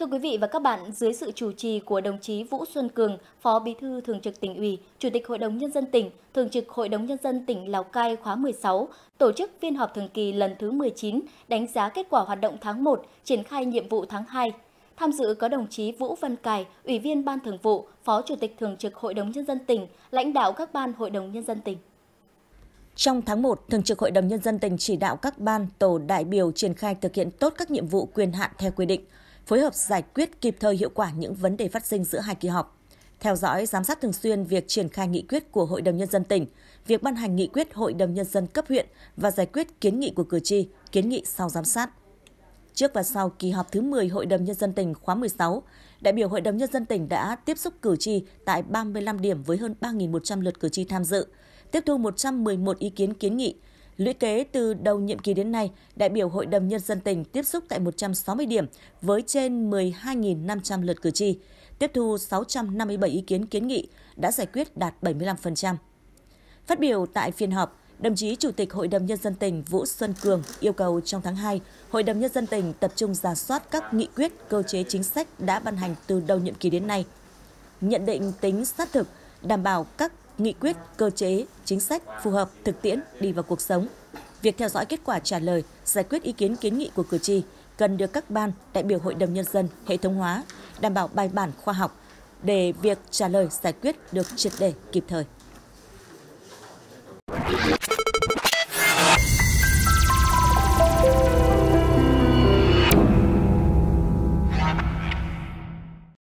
Thưa quý vị và các bạn, dưới sự chủ trì của đồng chí Vũ Xuân Cường, Phó Bí thư Thường trực tỉnh ủy, Chủ tịch Hội đồng Nhân dân tỉnh, Thường trực Hội đồng Nhân dân tỉnh Lào Cai khóa 16, tổ chức phiên họp thường kỳ lần thứ 19, đánh giá kết quả hoạt động tháng 1, triển khai nhiệm vụ tháng 2. Tham dự có đồng chí Vũ Văn Cải, Ủy viên Ban Thường vụ, Phó Chủ tịch Thường trực Hội đồng Nhân dân tỉnh, lãnh đạo các ban Hội đồng Nhân dân tỉnh. Trong tháng 1, Thường trực Hội đồng Nhân dân tỉnh chỉ đạo các ban, tổ đại biểu triển khai thực hiện tốt các nhiệm vụ quyền hạn theo quy định – phối hợp giải quyết kịp thời hiệu quả những vấn đề phát sinh giữa hai kỳ họp, theo dõi giám sát thường xuyên việc triển khai nghị quyết của Hội đồng nhân dân tỉnh, việc ban hành nghị quyết Hội đồng nhân dân cấp huyện và giải quyết kiến nghị của cử tri, kiến nghị sau giám sát. Trước và sau kỳ họp thứ 10 Hội đồng nhân dân tỉnh khóa 16, đại biểu Hội đồng nhân dân tỉnh đã tiếp xúc cử tri tại 35 điểm với hơn 3.100 lượt cử tri tham dự, tiếp thu 111 ý kiến kiến nghị, Lũy kế từ đầu nhiệm kỳ đến nay, đại biểu Hội đồng Nhân dân tỉnh tiếp xúc tại 160 điểm với trên 12.500 lượt cử tri, tiếp thu 657 ý kiến kiến nghị, đã giải quyết đạt 75%. Phát biểu tại phiên họp, đồng chí Chủ tịch Hội đồng Nhân dân tỉnh Vũ Xuân Cường yêu cầu trong tháng 2, Hội đồng Nhân dân tỉnh tập trung giả soát các nghị quyết, cơ chế chính sách đã ban hành từ đầu nhiệm kỳ đến nay. Nhận định tính sát thực, đảm bảo các nghị quyết, cơ chế, chính sách phù hợp thực tiễn đi vào cuộc sống. Việc theo dõi kết quả trả lời, giải quyết ý kiến kiến nghị của cử tri cần được các ban đại biểu Hội đồng nhân dân hệ thống hóa, đảm bảo bài bản khoa học để việc trả lời giải quyết được triệt đề, kịp thời.